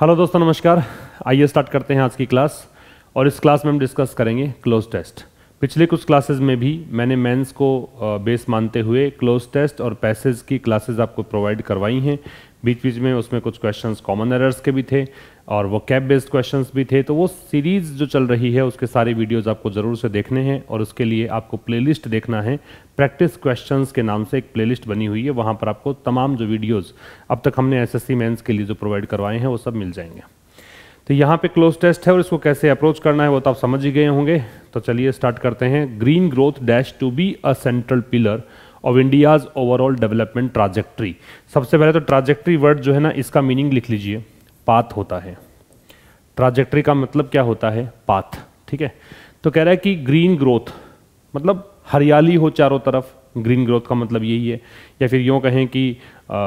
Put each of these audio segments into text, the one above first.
hello दोस्तों नमस्कार आइए स्टार्ट करते हैं आज की क्लास और इस क्लास में हम डिस्कस करेंगे क्लोज टेस्ट पिछले कुछ क्लासेस में भी मैंने मेंस को बेस मानते हुए क्लोज टेस्ट और पैसेज की क्लासेस आपको प्रोवाइड करवाई हैं बीच बीच में उसमें कुछ क्वेश्चंस कॉमन एरर्स के भी थे और वो कैप बेस्ड क्वेश्चन भी थे तो वो सीरीज़ जो चल रही है उसके सारे वीडियोज़ आपको ज़रूर से देखने हैं और उसके लिए आपको प्लेलिस्ट देखना है प्रैक्टिस क्वेश्चन के नाम से एक प्लेलिस्ट बनी हुई है वहाँ पर आपको तमाम जो वीडियोज़ अब तक हमने एस एस मेंस के लिए जो प्रोवाइड करवाए हैं वो सब मिल जाएंगे तो यहाँ पे क्लोज टेस्ट है और इसको कैसे अप्रोच करना है वो तो आप समझ ही गए होंगे तो चलिए स्टार्ट करते हैं green growth dash to be a central pillar of India's overall development trajectory सबसे पहले तो ट्राजेक्ट्री वर्ड जो है ना इसका मीनिंग लिख लीजिए पाथ होता है ट्राजेक्ट्री का मतलब क्या होता है पाथ ठीक है तो कह रहा है कि ग्रीन ग्रोथ मतलब हरियाली हो चारों तरफ ग्रीन ग्रोथ का मतलब यही है या फिर यूँ कहें कि आ,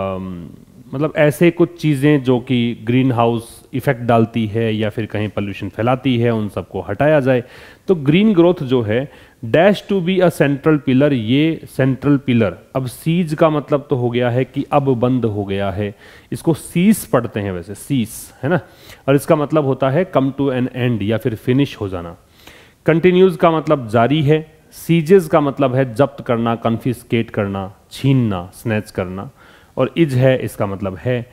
मतलब ऐसे कुछ चीज़ें जो कि ग्रीन हाउस इफ़ेक्ट डालती है या फिर कहीं पोल्यूशन फैलाती है उन सबको हटाया जाए तो ग्रीन ग्रोथ जो है dash to be a central pillar ये सेंट्रल पिलर अब सीज का मतलब तो हो गया है कि अब बंद हो गया है इसको सीस पढ़ते हैं वैसे सीस है ना और इसका मतलब होता है कम टू एन एंड या फिर फिनिश हो जाना कंटिन्यूज का मतलब जारी है सीजेस का मतलब है जब्त करना कन्फिस्केट करना छीनना स्नैच करना और इज है इसका मतलब है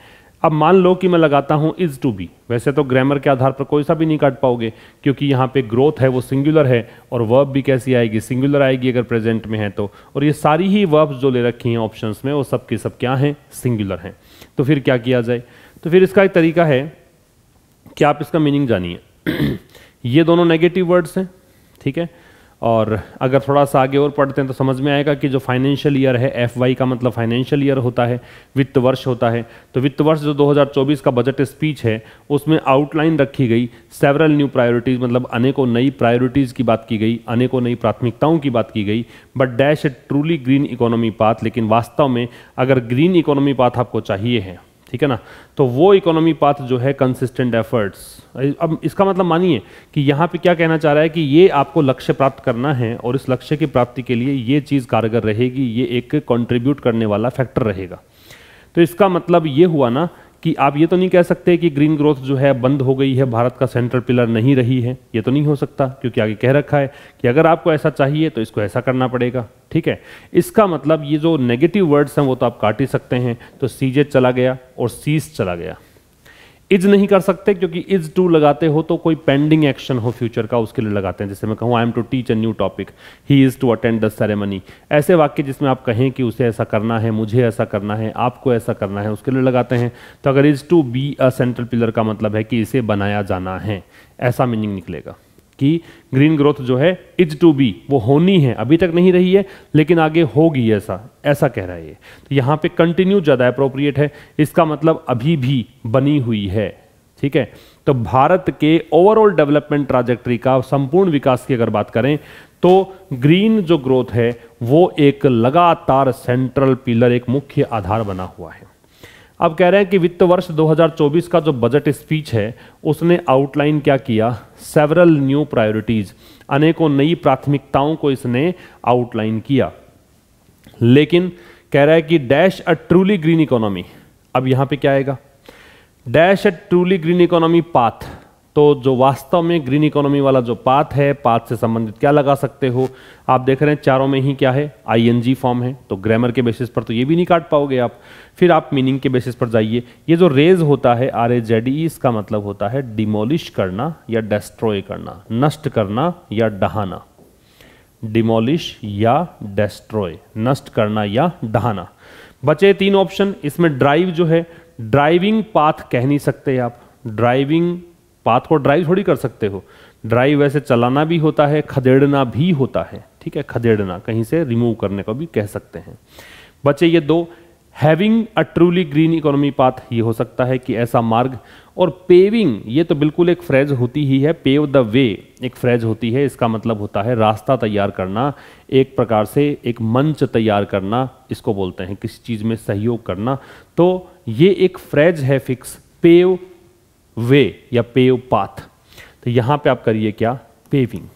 अब मान लो कि मैं लगाता हूँ इज़ टू बी वैसे तो ग्रामर के आधार पर कोई सा भी नहीं काट पाओगे क्योंकि यहाँ पे ग्रोथ है वो सिंगुलर है और वर्ब भी कैसी आएगी सिंगुलर आएगी अगर प्रेजेंट में है तो और ये सारी ही वर्ब्स जो ले रखी हैं ऑप्शंस में वो सब के सब क्या हैं सिंगुलर हैं तो फिर क्या किया जाए तो फिर इसका एक तरीका है कि आप इसका मीनिंग जानिए ये दोनों नेगेटिव वर्ड्स हैं ठीक है और अगर थोड़ा सा आगे और पढ़ते हैं तो समझ में आएगा कि जो फाइनेंशियल ईयर है एफ वाई का मतलब फाइनेंशियल ईयर होता है वित्त वर्ष होता है तो वित्त वर्ष जो 2024 का बजट स्पीच है उसमें आउटलाइन रखी गई सेवरल न्यू प्रायोरिटीज़ मतलब अनेकों नई प्रायोरिटीज़ की बात की गई अनेकों नई प्राथमिकताओं की बात की गई but dash a truly green economy path लेकिन वास्तव में अगर ग्रीन इकोनॉमी पाथ आपको चाहिए है ठीक है ना तो वो इकोनॉमी पाथ जो है कंसिस्टेंट एफर्ट्स अब इसका मतलब मानिए कि यहाँ पे क्या कहना चाह रहा है कि ये आपको लक्ष्य प्राप्त करना है और इस लक्ष्य की प्राप्ति के लिए ये चीज़ कारगर रहेगी ये एक कंट्रीब्यूट करने वाला फैक्टर रहेगा तो इसका मतलब ये हुआ ना कि आप ये तो नहीं कह सकते कि ग्रीन ग्रोथ जो है बंद हो गई है भारत का सेंट्रल पिलर नहीं रही है ये तो नहीं हो सकता क्योंकि आगे कह रखा है कि अगर आपको ऐसा चाहिए तो इसको ऐसा करना पड़ेगा ठीक है इसका मतलब ये जो नेगेटिव वर्ड्स हैं वो तो आप काट ही सकते हैं तो सीजे चला गया और सीज चला गया इज नहीं कर सकते क्योंकि इज टू लगाते हो तो कोई पेंडिंग एक्शन हो फ्यूचर का उसके लिए लगाते हैं जैसे मैं कहूँ I am to teach a new topic he is to attend the ceremony ऐसे वाक्य जिसमें आप कहें कि उसे ऐसा करना है मुझे ऐसा करना है आपको ऐसा करना है उसके लिए लगाते हैं तो अगर is to be a central pillar का मतलब है कि इसे बनाया जाना है ऐसा मीनिंग निकलेगा कि ग्रीन ग्रोथ जो है इज टू बी वो होनी है अभी तक नहीं रही है लेकिन आगे होगी ऐसा ऐसा कह रहा है ये तो यहाँ पे कंटिन्यू ज़्यादा अप्रोप्रिएट है इसका मतलब अभी भी बनी हुई है ठीक है तो भारत के ओवरऑल डेवलपमेंट ट्राजेक्ट्री का संपूर्ण विकास की अगर बात करें तो ग्रीन जो ग्रोथ है वो एक लगातार सेंट्रल पिलर एक मुख्य आधार बना हुआ है अब कह रहे हैं कि वित्त वर्ष 2024 का जो बजट स्पीच है उसने आउटलाइन क्या किया सेवरल न्यू प्रायोरिटीज अनेकों नई प्राथमिकताओं को इसने आउटलाइन किया लेकिन कह रहा है कि dash a truly green economy अब यहां पे क्या आएगा dash a truly green economy path तो जो वास्तव में ग्रीन इकोनॉमी वाला जो पाथ है पाथ से संबंधित क्या लगा सकते हो आप देख रहे हैं चारों में ही क्या है आईएनजी फॉर्म है तो ग्रामर के बेसिस पर तो ये भी नहीं काट पाओगे आप फिर आप मीनिंग के बेसिस पर जाइए ये जो रेज होता है आर ए जेड ई इसका मतलब होता है डिमोलिश करना या डेस्ट्रॉय करना नष्ट करना या डहाना डिमोलिश या डेस्ट्रॉय नष्ट करना या डहाना बचे तीन ऑप्शन इसमें ड्राइव जो है ड्राइविंग पाथ कह नहीं सकते आप ड्राइविंग पाथ को ड्राइव थोड़ी कर सकते हो ड्राइव वैसे चलाना भी होता है खदेड़ना भी होता है ठीक है खदेड़ना कहीं से रिमूव करने को भी कह सकते हैं बचे ये दो having a truly green economy path ये हो सकता है कि ऐसा मार्ग और पेविंग ये तो बिल्कुल एक फ्रेज होती ही है पेव द वे एक फ्रेज होती है इसका मतलब होता है रास्ता तैयार करना एक प्रकार से एक मंच तैयार करना इसको बोलते हैं किसी चीज़ में सहयोग करना तो ये एक फ्रेज है फिक्स पेव वे या पेव पाथ तो यहाँ पे आप करिए क्या पेविंग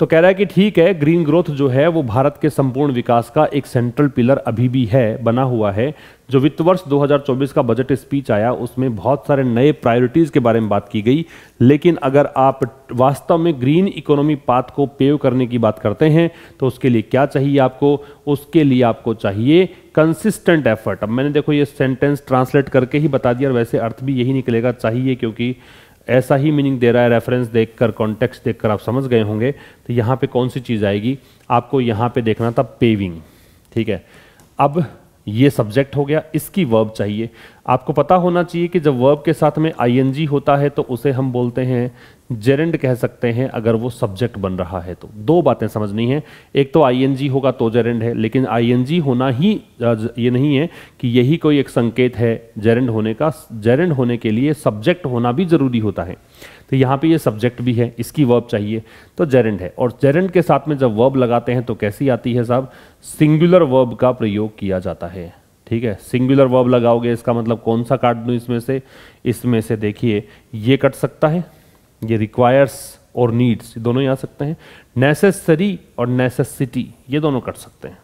तो कह रहा है कि ठीक है ग्रीन ग्रोथ जो है वो भारत के संपूर्ण विकास का एक सेंट्रल पिलर अभी भी है बना हुआ है जो वित्त वर्ष 2024 का बजट स्पीच आया उसमें बहुत सारे नए प्रायोरिटीज़ के बारे में बात की गई लेकिन अगर आप वास्तव में ग्रीन इकोनॉमी पाथ को पेव करने की बात करते हैं तो उसके लिए क्या चाहिए आपको उसके लिए आपको चाहिए कंसिस्टेंट एफर्ट अब मैंने देखो ये सेंटेंस ट्रांसलेट करके ही बता दिया और वैसे अर्थ भी यही निकलेगा चाहिए क्योंकि ऐसा ही मीनिंग दे रहा है रेफरेंस देखकर कॉन्टेक्स्ट देखकर आप समझ गए होंगे तो यहाँ पे कौन सी चीज़ आएगी आपको यहाँ पे देखना था पेविंग ठीक है अब ये सब्जेक्ट हो गया इसकी वर्ब चाहिए आपको पता होना चाहिए कि जब वर्ब के साथ में आईएनजी होता है तो उसे हम बोलते हैं जेरेंड कह सकते हैं अगर वो सब्जेक्ट बन रहा है तो दो बातें समझनी है एक तो आईएनजी होगा तो जेरेंड है लेकिन आईएनजी होना ही ये नहीं है कि यही कोई एक संकेत है जेरेंड होने का जेरेंड होने के लिए सब्जेक्ट होना भी ज़रूरी होता है तो यहाँ पे ये सब्जेक्ट भी है इसकी वर्ब चाहिए तो जेरेंड है और जेरेंड के साथ में जब वर्ब लगाते हैं तो कैसी आती है साहब सिंगुलर वर्ब का प्रयोग किया जाता है ठीक है सिंगुलर वर्ब लगाओगे इसका मतलब कौन सा काट दूँ इसमें से इसमें से देखिए ये कट सकता है ये रिक्वायर्स और नीड्स दोनों ही आ सकते हैं नेसेसरी और नेसेसिटी ये दोनों कट सकते हैं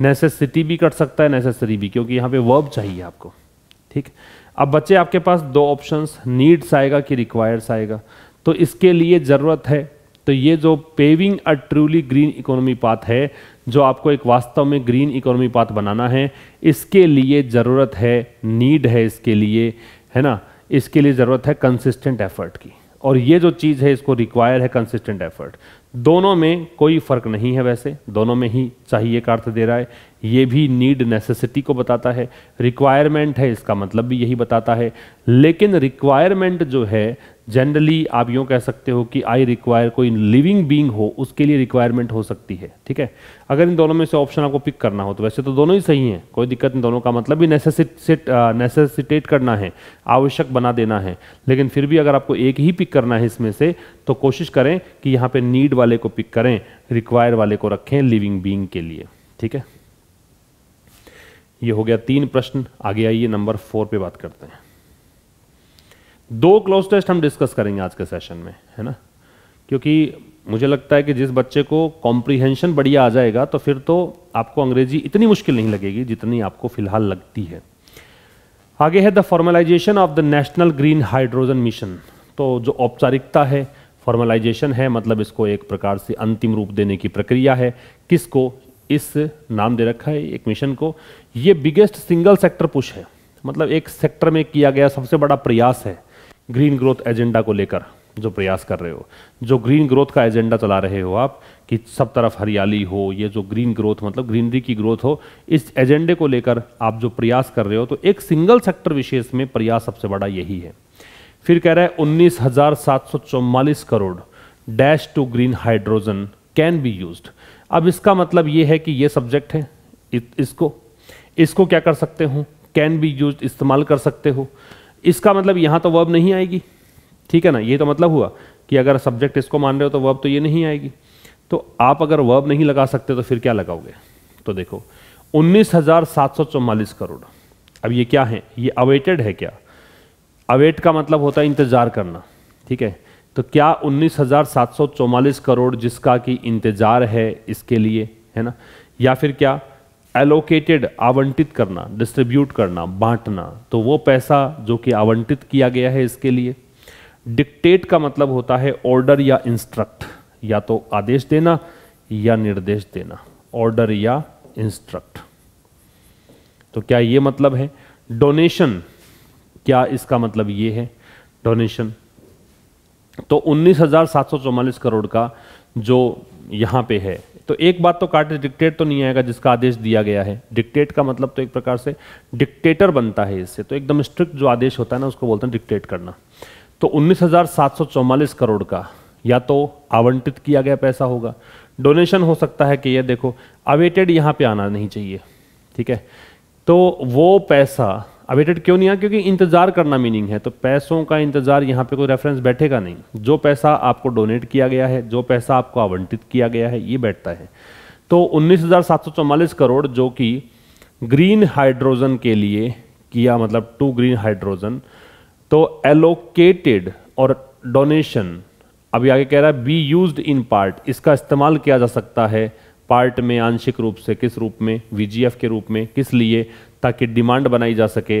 नेसेसिटी भी कट सकता है नेसेसरी भी क्योंकि यहाँ पे वर्ब चाहिए आपको ठीक अब बच्चे आपके पास दो ऑप्शंस नीड्स आएगा कि रिक्वायर्स आएगा तो इसके लिए ज़रूरत है तो ये जो paving a truly green economy path है जो आपको एक वास्तव में ग्रीन इकोनॉमी पाथ बनाना है इसके लिए ज़रूरत है नीड है इसके लिए है ना इसके लिए ज़रूरत है कंसिस्टेंट एफर्ट की और ये जो चीज़ है इसको रिक्वायर है कंसिस्टेंट एफर्ट दोनों में कोई फर्क नहीं है वैसे दोनों में ही चाहिए का अर्थ दे रहा है ये भी नीड नेसेसिटी को बताता है रिक्वायरमेंट है इसका मतलब भी यही बताता है लेकिन रिक्वायरमेंट जो है जनरली आप यूँ कह सकते हो कि आई रिक्वायर कोई लिविंग बींग हो उसके लिए रिक्वायरमेंट हो सकती है ठीक है अगर इन दोनों में से ऑप्शन आपको पिक करना हो तो वैसे तो दोनों ही सही हैं कोई दिक्कत नहीं दोनों का मतलब भी नेसेसिट नेसेसिटेट करना है आवश्यक बना देना है लेकिन फिर भी अगर आपको एक ही पिक करना है इसमें से तो कोशिश करें कि यहाँ पर नीड वाले को पिक करें रिक्वायर वाले को रखें लिविंग बींग के लिए ठीक है ये हो गया तीन प्रश्न आगे आइए नंबर फोर पे बात करते हैं दो क्लोज टेस्ट हम डिस्कस करेंगे आज के सेशन में है ना क्योंकि मुझे लगता है कि जिस बच्चे को कॉम्प्रीहेंशन बढ़िया आ जाएगा तो फिर तो आपको अंग्रेजी इतनी मुश्किल नहीं लगेगी जितनी आपको फिलहाल लगती है आगे है the formalisation of the national green hydrogen mission तो जो औपचारिकता है फॉर्मलाइजेशन है मतलब इसको एक प्रकार से अंतिम रूप देने की प्रक्रिया है किसको इस नाम दे रखा है एक मिशन को ये बिगेस्ट सिंगल सेक्टर पुश है मतलब एक सेक्टर में किया गया सबसे बड़ा प्रयास है ग्रीन ग्रोथ एजेंडा को लेकर जो प्रयास कर रहे हो जो ग्रीन ग्रोथ का एजेंडा चला रहे हो आप कि सब तरफ हरियाली हो ये जो ग्रीन ग्रोथ मतलब ग्रीनरी की ग्रोथ हो इस एजेंडे को लेकर आप जो प्रयास कर रहे हो तो एक सिंगल सेक्टर विशेष में प्रयास सबसे बड़ा यही है फिर कह रहा है उन्नीस हजार सात सौ crore dash to green hydrogen can be use अब इसका मतलब ये है कि ये सब्जेक्ट है इसको इसको क्या कर सकते हो कैन बी यूज इस्तेमाल कर सकते हो इसका मतलब यहाँ तो वर्ब नहीं आएगी ठीक है ना ये तो मतलब हुआ कि अगर सब्जेक्ट इसको मान रहे हो तो वर्ब तो ये नहीं आएगी तो आप अगर वर्ब नहीं लगा सकते तो फिर क्या लगाओगे तो देखो उन्नीस करोड़ अब ये क्या है ये अवेटेड है क्या अवेट का मतलब होता है इंतज़ार करना ठीक है तो क्या उन्नीस करोड़ जिसका कि इंतज़ार है इसके लिए है ना या फिर क्या एलोकेटेड आवंटित करना डिस्ट्रीब्यूट करना बांटना तो वो पैसा जो कि आवंटित किया गया है इसके लिए डिक्टेट का मतलब होता है ऑर्डर या इंस्ट्रक्ट या तो आदेश देना या निर्देश देना ऑर्डर या इंस्ट्रक्ट तो क्या ये मतलब है डोनेशन क्या इसका मतलब ये है डोनेशन तो उन्नीस करोड़ का जो यहाँ पे है तो एक बात तो कार्टर डिक्टेट तो नहीं आएगा जिसका आदेश दिया गया है डिक्टेट का मतलब तो एक प्रकार से डिक्टेटर बनता है इससे तो एकदम स्ट्रिक्ट जो आदेश होता है ना उसको बोलते हैं डिक्टेट करना तो उन्नीस करोड़ का या तो आवंटित किया गया पैसा होगा डोनेशन हो सकता है कि यह देखो अवेटेड यहाँ पे आना नहीं चाहिए ठीक है तो वो पैसा अवेटेड क्यों नहीं आया क्योंकि इंतज़ार करना मीनिंग है तो पैसों का इंतज़ार यहाँ पे कोई रेफरेंस बैठेगा नहीं जो पैसा आपको डोनेट किया गया है जो पैसा आपको आवंटित किया गया है ये बैठता है तो उन्नीस करोड़ जो कि ग्रीन हाइड्रोजन के लिए किया मतलब टू ग्रीन हाइड्रोजन तो एलोकेटेड और डोनेशन अभी आगे कह रहा है बी यूज इन पार्ट इसका इस्तेमाल किया जा सकता है पार्ट में आंशिक रूप से किस रूप में वीजीएफ के रूप में किस लिए ताकि डिमांड बनाई जा सके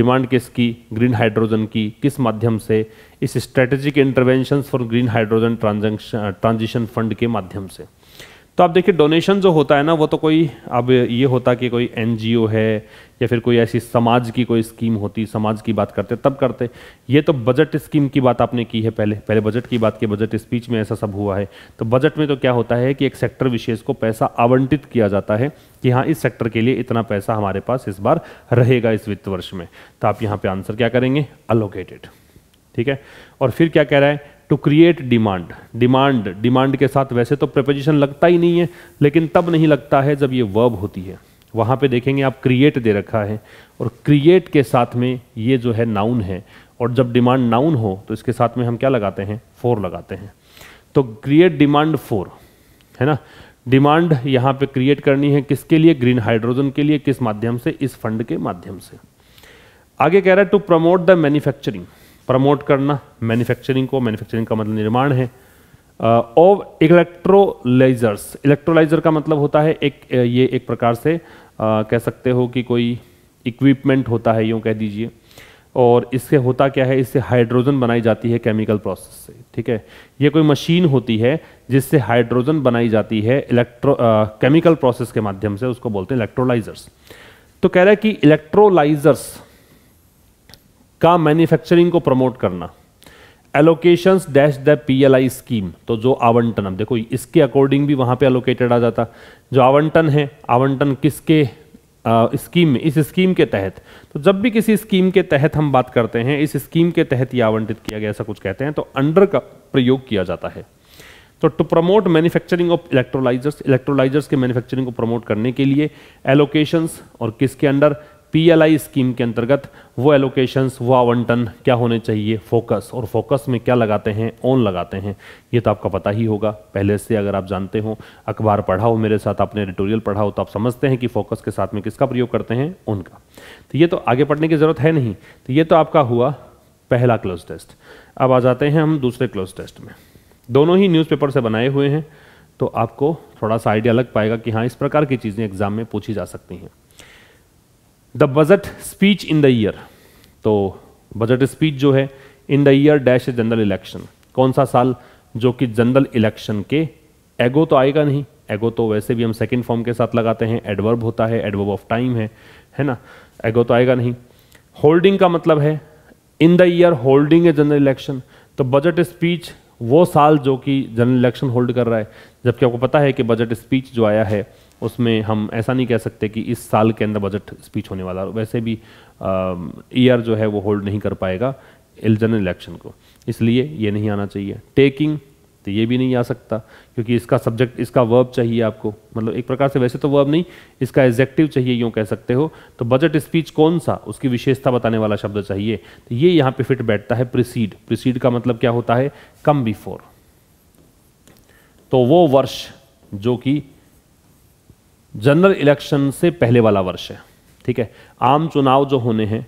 डिमांड किसकी ग्रीन हाइड्रोजन की किस माध्यम से इस strategic intervention for green hydrogen transaction transition fund के माध्यम से तो आप देखिए डोनेशन जो होता है ना वो तो कोई अब ये होता कि कोई एन है या फिर कोई ऐसी समाज की कोई स्कीम होती समाज की बात करते तब करते ये तो बजट स्कीम की बात आपने की है पहले पहले बजट की बात की बजट स्पीच में ऐसा सब हुआ है तो बजट में तो क्या होता है कि एक सेक्टर विशेष को पैसा आवंटित किया जाता है कि हाँ इस सेक्टर के लिए इतना पैसा हमारे पास इस बार रहेगा इस वित्त वर्ष में तो आप यहाँ पे आंसर क्या करेंगे अलोकेटेड ठीक है और फिर क्या कह रहा है to create demand demand demand के साथ वैसे तो प्रपोजिशन लगता ही नहीं है लेकिन तब नहीं लगता है जब ये वर्ब होती है वहाँ पे देखेंगे आप क्रिएट दे रखा है और क्रिएट के साथ में ये जो है नाउन है और जब डिमांड नाउन हो तो इसके साथ में हम क्या लगाते हैं फोर लगाते हैं तो क्रिएट डिमांड फोर है ना डिमांड यहाँ पे क्रिएट करनी है किसके लिए ग्रीन हाइड्रोजन के लिए किस माध्यम से इस फंड के माध्यम से आगे कह रहा है to promote the manufacturing promote करना मैन्युफैक्चरिंग को मैन्युफैक्चरिंग का मतलब निर्माण है और इलेक्ट्रोलाइजर्स इलेक्ट्रोलाइजर का मतलब होता है एक ये एक प्रकार से आ, कह सकते हो कि कोई इक्विपमेंट होता है यूँ कह दीजिए और इससे होता क्या है इससे हाइड्रोजन बनाई जाती है केमिकल प्रोसेस से ठीक है ये कोई मशीन होती है जिससे हाइड्रोजन बनाई जाती है इलेक्ट्रो केमिकल प्रोसेस के माध्यम से उसको बोलते हैं इलेक्ट्रोलाइजर्स तो कह रहा है कि इलेक्ट्रोलाइजर्स का मैन्युफैक्चरिंग को प्रमोट करना allocation dash the P L I scheme तो जो आवंटन अब देखो इसके अकॉर्डिंग भी वहां पे एलोकेटेड आ जाता जो आवंटन है आवंटन किसके स्कीम में इस स्कीम के तहत तो जब भी किसी स्कीम के तहत हम बात करते हैं इस स्कीम के तहत ये आवंटित किया गया ऐसा कुछ कहते हैं तो अंडर का प्रयोग किया जाता है तो to promote manufacturing of electrolysers electrolysers के मैन्युफैक्चरिंग को प्रमोट करने के लिए एलोकेशंस और किसके अंडर पीएलआई स्कीम के अंतर्गत वो एलोकेशंस वो आवंटन क्या होने चाहिए फोकस और फोकस में क्या लगाते हैं ऑन लगाते हैं ये तो आपका पता ही होगा पहले से अगर आप जानते हो अखबार पढ़ा हो मेरे साथ आपने एडिटोरियल पढ़ा हो तो आप समझते हैं कि फोकस के साथ में किसका प्रयोग करते हैं उनका तो ये तो आगे पढ़ने की ज़रूरत है नहीं तो ये तो आपका हुआ पहला क्लोज टेस्ट अब आ जाते हैं हम दूसरे क्लोज टेस्ट में दोनों ही न्यूज़पेपर से बनाए हुए हैं तो आपको थोड़ा सा आइडिया लग पाएगा कि हाँ इस प्रकार की चीज़ें एग्ज़ाम में पूछी जा सकती हैं the budget speech in the year तो बजट स्पीच जो है in the year dash general election कौन सा साल जो कि जनरल इलेक्शन के एगो तो आएगा नहीं एगो तो वैसे भी हम सेकेंड फॉर्म के साथ लगाते हैं एडवर्ब होता है एडवर्ब ऑफ टाइम है है ना एगो तो आएगा नहीं होल्डिंग का मतलब है in the year holding a general election तो बजट स्पीच वो साल जो कि जनरल इलेक्शन होल्ड कर रहा है जबकि आपको पता है कि बजट स्पीच जो आया है उसमें हम ऐसा नहीं कह सकते कि इस साल के अंदर बजट स्पीच होने वाला वैसे भी ईयर जो है वो होल्ड नहीं कर पाएगा जनरल इलेक्शन को इसलिए ये नहीं आना चाहिए टेकिंग तो ये भी नहीं आ सकता क्योंकि इसका सब्जेक्ट इसका वर्ब चाहिए आपको मतलब एक प्रकार से वैसे तो वर्ब नहीं इसका एग्जेक्टिव चाहिए यूँ कह सकते हो तो बजट स्पीच कौन सा उसकी विशेषता बताने वाला शब्द चाहिए तो ये यहाँ पे फिट बैठता है प्रिसीड प्रिसीड का मतलब क्या होता है कम बिफोर तो वो वर्ष जो कि जनरल इलेक्शन से पहले वाला वर्ष है ठीक है आम चुनाव जो होने हैं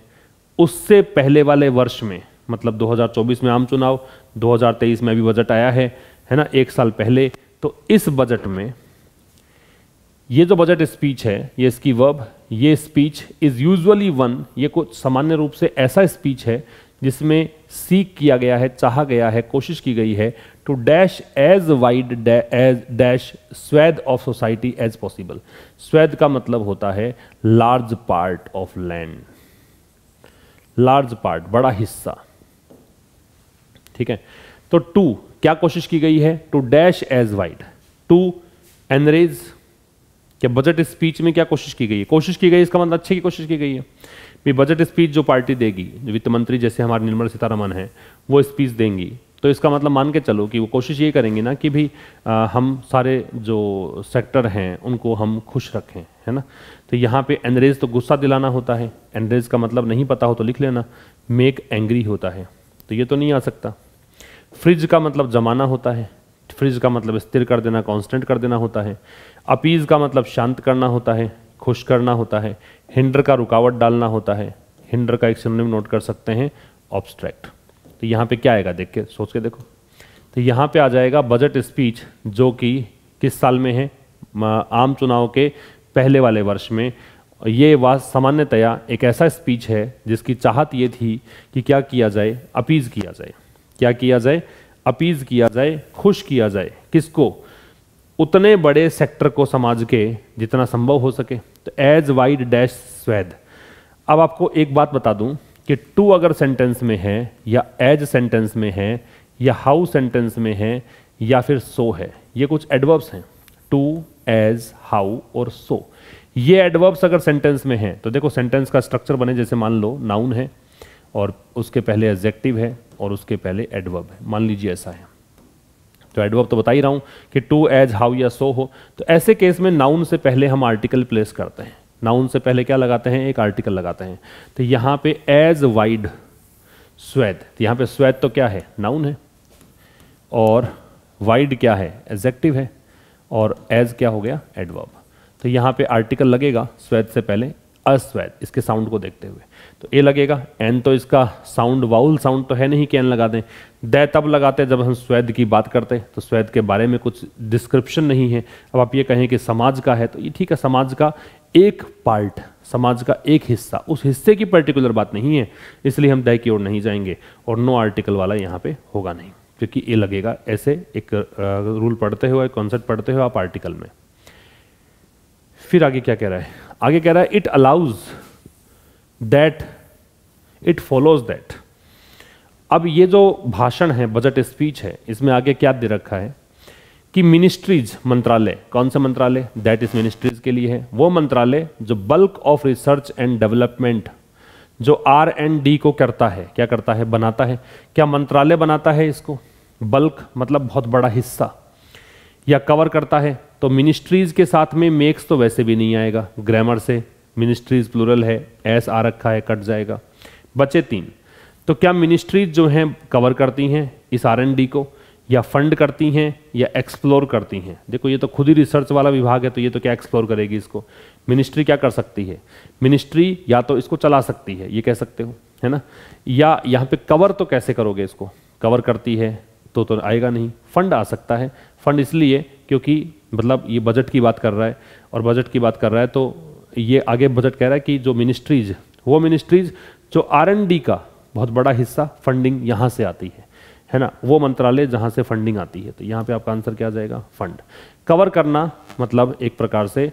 उससे पहले वाले वर्ष में मतलब 2024 में आम चुनाव 2023 में अभी बजट आया है है ना एक साल पहले तो इस बजट में ये जो बजट स्पीच है ये इसकी वर्ब ये स्पीच इज यूजुअली वन ये कुछ सामान्य रूप से ऐसा स्पीच है जिसमें सीख किया गया है चाहा गया है कोशिश की गई है to dash as wide as dash swathe of society as possible swathe का मतलब होता है large part of land large part बड़ा हिस्सा ठीक है तो टू क्या कोशिश की गई है to dash as wide to enrage कि बजट स्पीच में क्या कोशिश की गई है कोशिश की गई इसका मतलब अच्छे की कोशिश की गई है भी बजट स्पीच जो पार्टी देगी वित्त मंत्री जैसे हमारे निर्मला सीतारमन है वो स्पीच देंगी तो इसका मतलब मान के चलो कि वो कोशिश ये करेंगे ना कि भाई हम सारे जो सेक्टर हैं उनको हम खुश रखें है ना तो यहाँ पे एनरेज तो गुस्सा दिलाना होता है एनरेज का मतलब नहीं पता हो तो लिख लेना मेक एंग्री होता है तो ये तो नहीं आ सकता फ्रिज का मतलब जमाना होता है फ्रिज का मतलब स्थिर कर देना कांस्टेंट कर देना होता है अपीज का मतलब शांत करना होता है खुश करना होता है हिंडर का रुकावट डालना होता है हिंडर का एक सिनोनिम नोट कर सकते हैं ऑब्स्ट्रैक्ट तो यहाँ पे क्या आएगा देख के सोच के देखो तो यहाँ पे आ जाएगा बजट स्पीच जो कि किस साल में है आम चुनाव के पहले वाले वर्ष में ये वास सामान्यतया एक ऐसा स्पीच है जिसकी चाहत ये थी कि क्या किया जाए अपीज़ किया जाए क्या किया जाए अपीज़ किया जाए खुश किया जाए किसको उतने बड़े सेक्टर को समाज के जितना संभव हो सके तो एज वाइड डैश स्वैद अब आपको एक बात बता दूं कि टू अगर सेंटेंस में है या एज सेंटेंस में है या हाउ सेंटेंस में है या फिर सो है ये कुछ एडवर्ब्स हैं टू एज हाउ और सो ये एडवर्ब्स अगर सेंटेंस में हैं तो देखो सेंटेंस का स्ट्रक्चर बने जैसे मान लो नाउन है और उसके पहले एजेक्टिव है और उसके पहले एडवर्ब है मान लीजिए ऐसा है तो एडवर्ब तो बता ही रहा हूँ कि टू एज हाउ या सो हो तो ऐसे केस में नाउन से पहले हम आर्टिकल प्लेस करते हैं नाउन से पहले क्या लगाते हैं एक आर्टिकल लगाते हैं तो यहाँ पे एज वाइड स्वेद तो यहाँ पे स्वेद तो क्या है नाउन है और वाइड क्या है एजेक्टिव है और एज क्या हो गया एडवर्ब तो यहाँ पे आर्टिकल लगेगा स्वेद से पहले अस्वेद इसके साउंड को देखते हुए तो ए लगेगा एन तो इसका साउंड वाउल साउंड तो है नहीं कि एन लगा दें द तब लगाते जब हम स्वैद की बात करते तो स्वैद के बारे में कुछ डिस्क्रिप्शन नहीं है अब आप ये कहें कि समाज का है तो ये ठीक है समाज का एक पार्ट समाज का एक हिस्सा उस हिस्से की पर्टिकुलर बात नहीं है इसलिए हम दह की ओर नहीं जाएंगे और नो आर्टिकल वाला यहाँ पे होगा नहीं क्योंकि ये लगेगा ऐसे एक रूल पढ़ते हुए कॉन्सेप्ट पढ़ते हुए आप आर्टिकल में फिर आगे क्या कह रहा है आगे कह रहा है it allows that it follows that अब ये जो भाषण है बजट स्पीच है इसमें आगे क्या दे रखा है कि मिनिस्ट्रीज मंत्रालय कौन सा मंत्रालय दैट इज मिनिस्ट्रीज के लिए है वो मंत्रालय जो bulk of research and development जो आर एंड डी को करता है क्या करता है बनाता है क्या मंत्रालय बनाता है इसको बल्क मतलब बहुत बड़ा हिस्सा या कवर करता है तो मिनिस्ट्रीज के साथ में मेक्स तो वैसे भी नहीं आएगा ग्रामर से मिनिस्ट्रीज प्लूरल है एस आ रखा है कट जाएगा बचे तीन तो क्या मिनिस्ट्रीज जो हैं कवर करती हैं इस आर को या फंड करती हैं या एक्सप्लोर करती हैं देखो ये तो खुद ही रिसर्च वाला विभाग है तो ये तो क्या एक्सप्लोर करेगी इसको मिनिस्ट्री क्या कर सकती है मिनिस्ट्री या तो इसको चला सकती है ये कह सकते हो है ना या यहाँ पे कवर तो कैसे करोगे इसको कवर करती है तो तो आएगा नहीं फंड आ सकता है फंड इसलिए क्योंकि मतलब ये बजट की बात कर रहा है और बजट की बात कर रहा है तो ये आगे बजट कह रहा है कि जो मिनिस्ट्रीज वो मिनिस्ट्रीज जो आर का बहुत बड़ा हिस्सा फंडिंग यहाँ से आती है है ना वो मंत्रालय जहाँ से फंडिंग आती है तो यहाँ पे आपका आंसर क्या जाएगा फंड कवर करना मतलब एक प्रकार से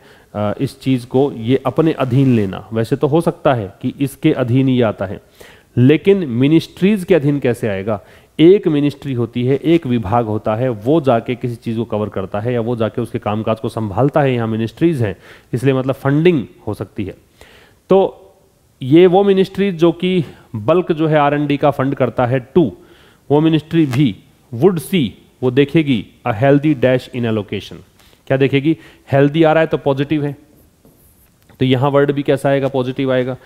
इस चीज़ को ये अपने अधीन लेना वैसे तो हो सकता है कि इसके अधीन ही आता है लेकिन मिनिस्ट्रीज के अधीन कैसे आएगा एक मिनिस्ट्री होती है एक विभाग होता है वो जाके किसी चीज़ को कवर करता है या वो जाके उसके कामकाज को संभालता है यहाँ मिनिस्ट्रीज़ हैं इसलिए मतलब फंडिंग हो सकती है तो ये वो मिनिस्ट्रीज जो कि बल्क जो है आर का फंड करता है टू वो मिनिस्ट्री भी वुड सी वो देखेगी a healthy dash in allocation क्या देखेगी हेल्दी आ रहा है तो पॉजिटिव है तो यहाँ वर्ड भी कैसा आएगा पॉजिटिव आएगा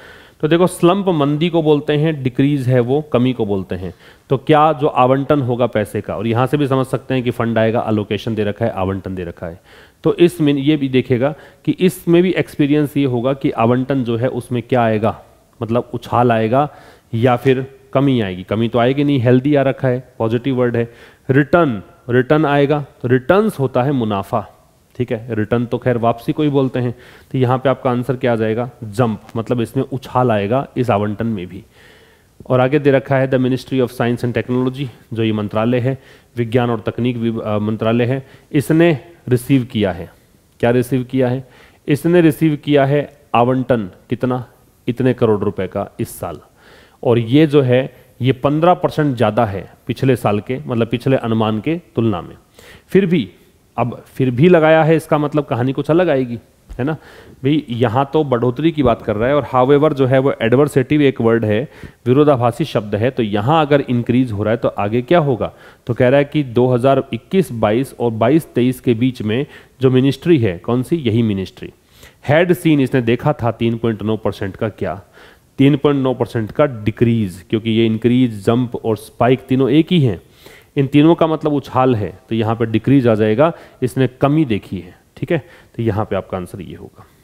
तो देखो स्लम्प मंदी को बोलते हैं डिक्रीज है वो कमी को बोलते हैं तो क्या जो आवंटन होगा पैसे का और यहाँ से भी समझ सकते हैं कि फंड आएगा अलोकेशन दे रखा है आवंटन दे रखा है तो इसमें ये भी देखेगा कि इसमें भी एक्सपीरियंस ये होगा कि आवंटन जो है उसमें क्या आएगा मतलब उछाल आएगा या फिर कमी आएगी कमी तो आएगी नहीं हेल्दी आ रखा है पॉजिटिव वर्ड है रिटर्न रिटर्न आएगा तो रिटर्न होता है मुनाफा ठीक है रिटर्न तो खैर वापसी को ही बोलते हैं तो यहाँ पे आपका आंसर क्या आ जाएगा जंप मतलब इसमें उछाल आएगा इस आवंटन में भी और आगे दे रखा है the ministry of science and technology जो ये मंत्रालय है विज्ञान और तकनीक मंत्रालय है इसने रिसीव किया है क्या रिसीव किया है इसने रिसीव किया है आवंटन कितना इतने करोड़ रुपए का इस साल और ये जो है ये पंद्रह परसेंट ज़्यादा है पिछले साल के मतलब पिछले अनुमान के तुलना में फिर भी अब फिर भी लगाया है इसका मतलब कहानी कुछ अलग आएगी है ना भाई यहाँ तो बढ़ोतरी की बात कर रहा है और हावेवर जो है वो एडवर्सेटिव एक वर्ड है विरोधाभासी शब्द है तो यहाँ अगर इंक्रीज हो रहा है तो आगे क्या होगा तो कह रहा है कि 2021-22 और 22-23 के बीच में जो मिनिस्ट्री है कौन सी यही मिनिस्ट्री हैड सीन इसने देखा था 3.9 परसेंट का क्या 3.9 परसेंट का डिक्रीज क्योंकि ये इंक्रीज जंप और स्पाइक तीनों एक ही हैं इन तीनों का मतलब उछाल है तो यहाँ पर डिक्रीज आ जाएगा इसने कमी देखी है ठीक है तो यहाँ पे आपका आंसर ये होगा